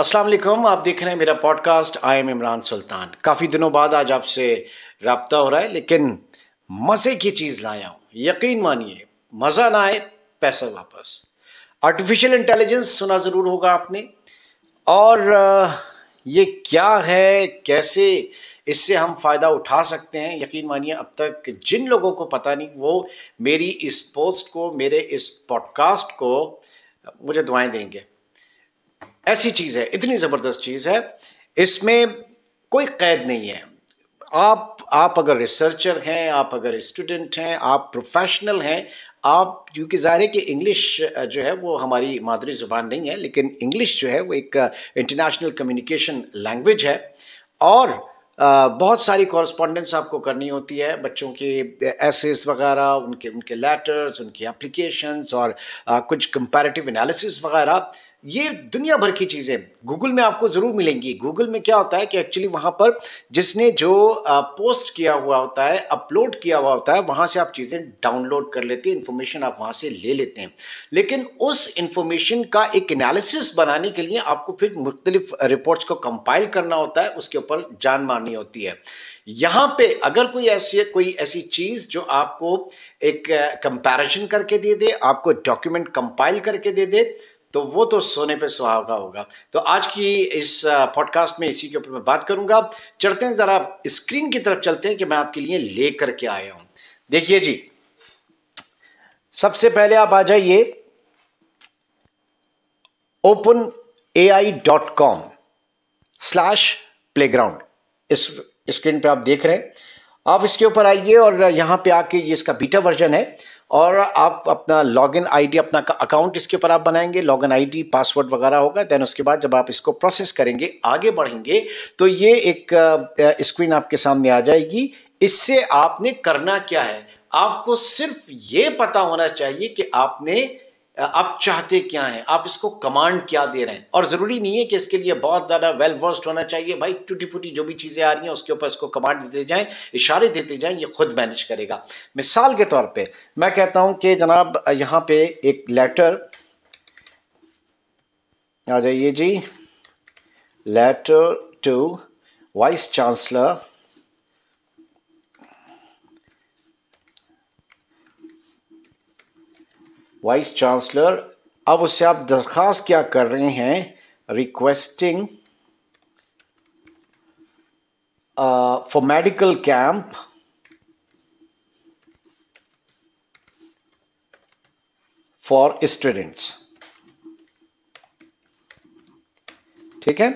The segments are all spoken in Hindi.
अस्सलाम वालेकुम आप देख रहे हैं मेरा podcast I am Imran Sultan काफ़ी दिनों बाद आज आपसे रबता हो रहा है लेकिन मज़े की चीज़ लाया हूँ यकीन मानिए मज़ा ना आए पैसे वापस आर्टिफिशियल इंटेलिजेंस सुना ज़रूर होगा आपने और ये क्या है कैसे इससे हम फ़ायदा उठा सकते हैं यकीन मानिए अब तक जिन लोगों को पता नहीं वो मेरी इस पोस्ट को मेरे इस पॉडकास्ट को मुझे दुआएं देंगे ऐसी चीज़ है इतनी ज़बरदस्त चीज़ है इसमें कोई कैद नहीं है आप आप अगर रिसर्चर हैं आप अगर स्टूडेंट हैं आप प्रोफेशनल हैं आप क्योंकि ज़ाहिर है कि इंग्लिश जो है वो हमारी मादरी ज़ुबान नहीं है लेकिन इंग्लिश जो है वो एक इंटरनेशनल कम्युनिकेशन लैंग्वेज है और बहुत सारी कॉरस्पॉन्डेंस आपको करनी होती है बच्चों के एसेस वगैरह उनके उनके लेटर्स उनकी एप्लीकेशंस और कुछ कंपैरेटिव एनालिसिस वगैरह ये दुनिया भर की चीज़ें गूगल में आपको ज़रूर मिलेंगी गूगल में क्या होता है कि एक्चुअली वहाँ पर जिसने जो पोस्ट किया हुआ होता है अपलोड किया हुआ होता है वहाँ से आप चीज़ें डाउनलोड कर लेते हैं इन्फॉर्मेशन आप वहाँ से ले लेते हैं लेकिन उस इन्फॉर्मेशन का एक एनालिसिस बनाने के लिए आपको फिर मुख्तलिफ रिपोर्ट्स को कंपाइल करना होता है उसके ऊपर जान मारनी होती है यहाँ पे अगर कोई ऐसी कोई ऐसी चीज़ जो आपको एक कंपैरिजन करके दे दे आपको डॉक्यूमेंट कंपाइल करके दे दे तो वो तो सोने पे सुहागा होगा तो आज की इस पॉडकास्ट में इसी के ऊपर मैं बात करूंगा चढ़ते हैं ज़रा स्क्रीन की तरफ चलते हैं कि मैं आपके लिए ले करके आया हूं देखिए जी सबसे पहले आप आ जाइए open A I dot com slash playground इस स्क्रीन पे आप देख रहे हैं आप इसके ऊपर आइए और यहाँ पे आके ये इसका बीटा वर्जन है और आप अपना लॉगिन आईडी अपना अकाउंट इसके ऊपर आप बनाएंगे लॉगिन आईडी पासवर्ड वगैरह होगा देन उसके बाद जब आप इसको प्रोसेस करेंगे आगे बढ़ेंगे तो ये एक स्क्रीन आपके सामने आ जाएगी इससे आपने करना क्या है आपको सिर्फ ये पता होना चाहिए कि आपने आप चाहते क्या हैं आप इसको कमांड क्या दे रहे हैं और ज़रूरी नहीं है कि इसके लिए बहुत ज़्यादा वेल वर्स्ड होना चाहिए भाई टूटी फूटी जो भी चीज़ें आ रही हैं उसके ऊपर इसको कमांड देते जाएं इशारे देते जाएं ये खुद मैनेज करेगा मिसाल के तौर पे मैं कहता हूं कि जनाब यहां पे एक लेटर आ जाइए जी letter to vice chancellor vice chancellor अब उससे आप दरखास्त क्या कर रहे हैं requesting for medical camp for students ठीक है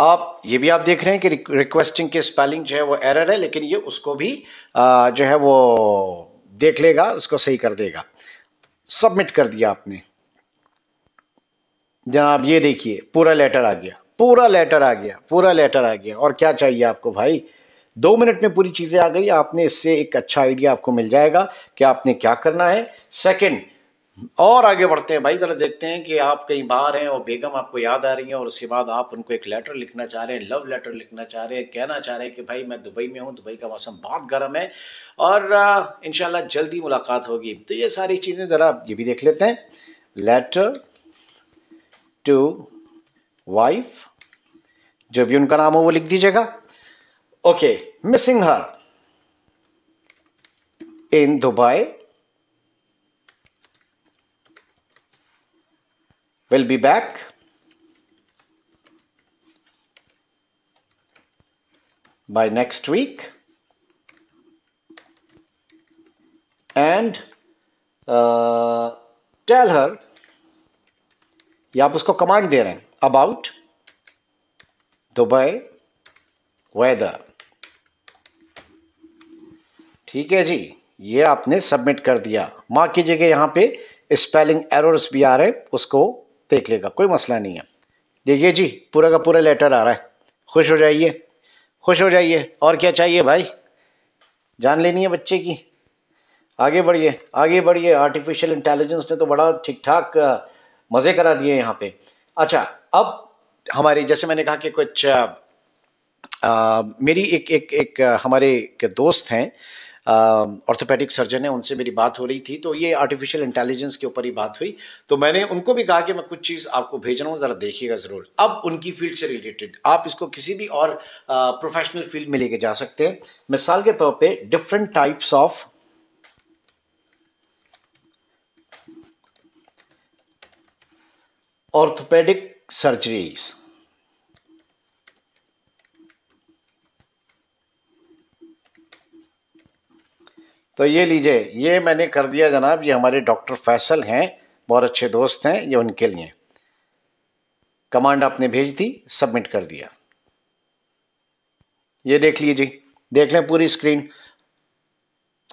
आप ये भी आप देख रहे हैं कि रिक्वेस्टिंग के स्पेलिंग जो है वो एरर है लेकिन ये उसको भी आ, uh, जो है वो देख लेगा उसको सही कर देगा सबमिट कर दिया आपने जनाब ये देखिए पूरा लेटर आ गया पूरा लेटर आ गया पूरा लेटर आ गया और क्या चाहिए आपको भाई दो मिनट में पूरी चीज़ें आ गई आपने इससे एक अच्छा आइडिया आपको मिल जाएगा कि आपने क्या करना है सेकंड और आगे बढ़ते हैं भाई ज़रा देखते हैं कि आप कहीं बाहर हैं और बेगम आपको याद आ रही हैं और उसके बाद आप उनको एक लेटर लिखना चाह रहे हैं लव लेटर लिखना चाह रहे हैं कहना चाह रहे हैं कि भाई मैं दुबई में हूँ दुबई का मौसम बहुत गर्म है और इन जल्दी मुलाकात होगी तो ये सारी चीज़ें ज़रा ये भी देख लेते हैं लेटर टू वाइफ जो भी उनका नाम हो वो लिख दीजिएगा okay missing her in Dubai will be back. by next week and uh, tell her या आप उसको कमांड दे रहे हैं अबाउट दुबई वेदर ठीक है जी ये आपने सबमिट कर दिया माफ कीजिएगा यहाँ पे स्पेलिंग एरर्स भी आ रहे हैं उसको देख लेगा कोई मसला नहीं है देखिए जी पूरा का पूरा लेटर आ रहा है खुश हो जाइए खुश हो जाइए और क्या चाहिए भाई जान लेनी है बच्चे की आगे बढ़िए आगे बढ़िए आर्टिफिशियल इंटेलिजेंस ने तो बड़ा ठीक ठाक मज़े करा दिए यहाँ पे अच्छा अब हमारे जैसे मैंने कहा कि कुछ आ, मेरी एक एक एक हमारे एक दोस्त हैं ऑर्थोपेडिक सर्जन है उनसे मेरी बात हो रही थी तो ये आर्टिफिशियल इंटेलिजेंस के ऊपर ही बात हुई तो मैंने उनको भी कहा कि मैं कुछ चीज़ आपको भेज रहा हूँ ज़रा देखिएगा ज़रूर अब उनकी फील्ड से रिलेटेड आप इसको किसी भी और प्रोफेशनल फील्ड में लेके जा सकते हैं मिसाल के तौर पर different types of orthopaedic surgeries तो ये लीजिए ये मैंने कर दिया जनाब ये हमारे डॉक्टर फैसल हैं बहुत अच्छे दोस्त हैं ये उनके लिए कमांड आपने भेज दी सबमिट कर दिया ये देख लीजिए देख लें पूरी screen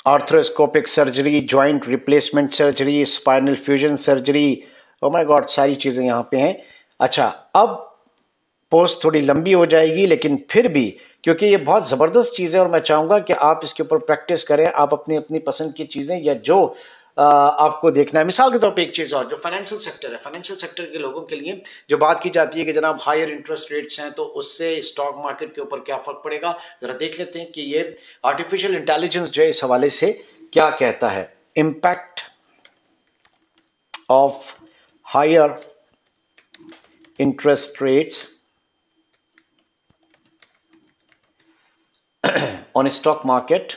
arthroscopic surgery joint replacement surgery spinal fusion surgery oh my god सारी चीज़ें यहाँ पे हैं अच्छा अब पोस्ट थोड़ी लंबी हो जाएगी लेकिन फिर भी क्योंकि ये बहुत ज़बरदस्त चीज़ है और मैं चाहूँगा कि आप इसके ऊपर प्रैक्टिस करें आप अपनी अपनी पसंद की चीज़ें या जो आपको देखना है मिसाल के तौर पे एक चीज़ और जो फाइनेंशियल सेक्टर है फाइनेंशियल सेक्टर के लोगों के लिए जो बात की जाती है कि जनाब हायर इंटरेस्ट रेट्स हैं तो उससे स्टॉक मार्केट के ऊपर क्या फ़र्क पड़ेगा ज़रा देख लेते हैं कि ये आर्टिफिशियल इंटेलिजेंस जो है इस हवाले से क्या कहता है impact of higher interest rates on stock market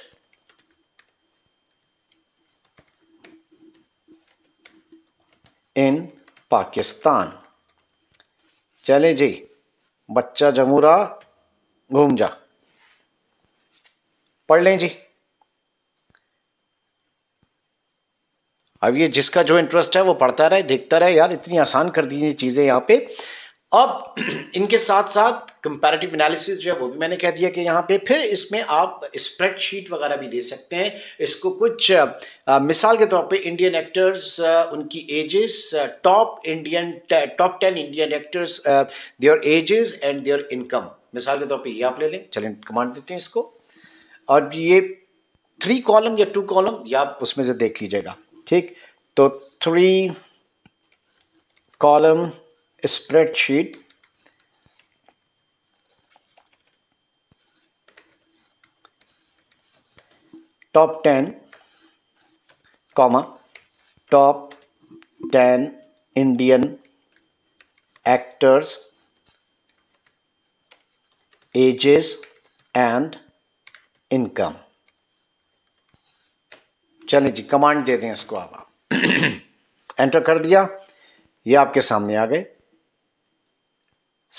in Pakistan चले जी बच्चा जमूरा घूम जा पढ़ लें जी अब ये जिसका जो इंटरेस्ट है वो पढ़ता रहे देखता रहे यार इतनी आसान कर दीजिए चीज़ें यहां पे अब इनके साथ साथ कंपैरेटिव एनालिसिस जो है वो भी मैंने कह दिया कि यहाँ पे फिर इसमें आप स्प्रेडशीट वगैरह भी दे सकते हैं इसको कुछ आ, मिसाल के तौर पे इंडियन एक्टर्स आ, उनकी ages top Indian top ten Indian actors their ages and their income मिसाल के तौर पे ये आप ले लें चलें कमांड देते हैं इसको और ये थ्री कॉलम या टू कॉलम या आप उसमें से देख लीजिएगा ठीक तो three column spreadsheet top ten comma top ten Indian actors ages and income चलें जी कमांड दे दें इसको आप एंटर कर दिया ये आपके सामने आ गए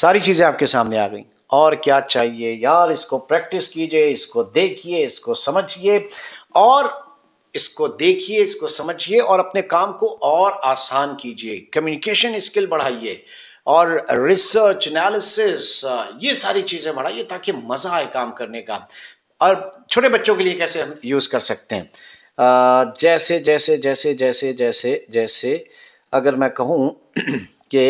सारी चीज़ें आपके सामने आ गई और क्या चाहिए यार इसको प्रैक्टिस कीजिए इसको देखिए इसको समझिए और इसको देखिए इसको समझिए और अपने काम को और आसान कीजिए कम्युनिकेशन स्किल बढ़ाइए और रिसर्च एनालिसिस ये सारी चीज़ें बढ़ाइए ताकि मज़ा आए काम करने का और छोटे बच्चों के लिए कैसे हम यूज़ कर सकते हैं जैसे जैसे जैसे जैसे जैसे जैसे अगर मैं कहूँ कि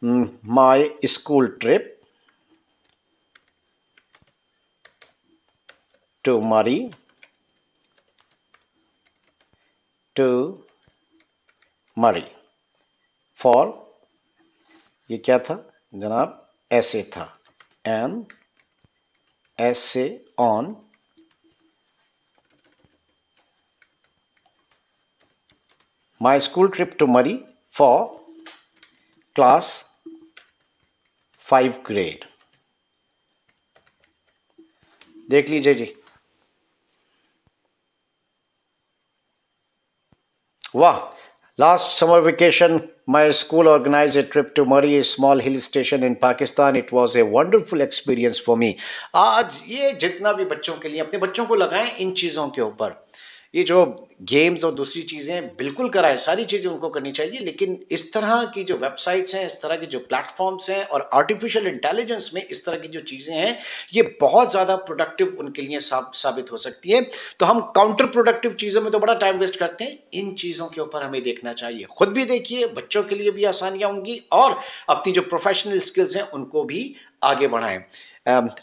my school trip to Murray to Murray for ये क्या था जनाब ऐसे था an essay on my school trip to Murree for class 5 grade देख लीजिए जी वाह Last summer vacation, my school organized a trip to Murray, a small hill station in Pakistan. It was a wonderful experience for me. आज ये जितना भी बच्चों के लिए अपने बच्चों को लगाएं इन चीज़ों के ऊपर ये जो गेम्स और दूसरी चीज़ें बिल्कुल कराएं सारी चीज़ें उनको करनी चाहिए लेकिन इस तरह की जो वेबसाइट्स हैं इस तरह की जो प्लेटफॉर्म्स हैं और आर्टिफिशियल इंटेलिजेंस में इस तरह की जो चीज़ें हैं ये बहुत ज़्यादा प्रोडक्टिव उनके लिए साबित हो सकती है तो हम काउंटर प्रोडक्टिव चीज़ों में तो बड़ा टाइम वेस्ट करते हैं इन चीज़ों के ऊपर हमें देखना चाहिए खुद भी देखिए बच्चों के लिए भी आसानियाँ होंगी और अपनी जो प्रोफेशनल स्किल्स हैं उनको भी आगे बढ़ाएं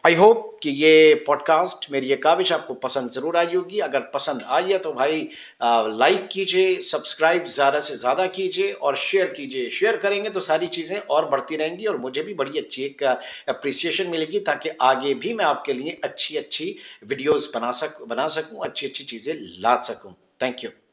आई होप कि ये पॉडकास्ट मेरी ये काविश आपको पसंद ज़रूर आई होगी अगर पसंद आई है तो भाई लाइक कीजिए सब्सक्राइब ज़्यादा से ज़्यादा कीजिए और शेयर कीजिए शेयर करेंगे तो सारी चीज़ें और बढ़ती रहेंगी और मुझे भी बड़ी अच्छी एक अप्रिसिएशन मिलेगी ताकि आगे भी मैं आपके लिए अच्छी अच्छी वीडियोज़ बना सक बना सकूँ अच्छी अच्छी चीज़ें ला सकूँ थैंक यू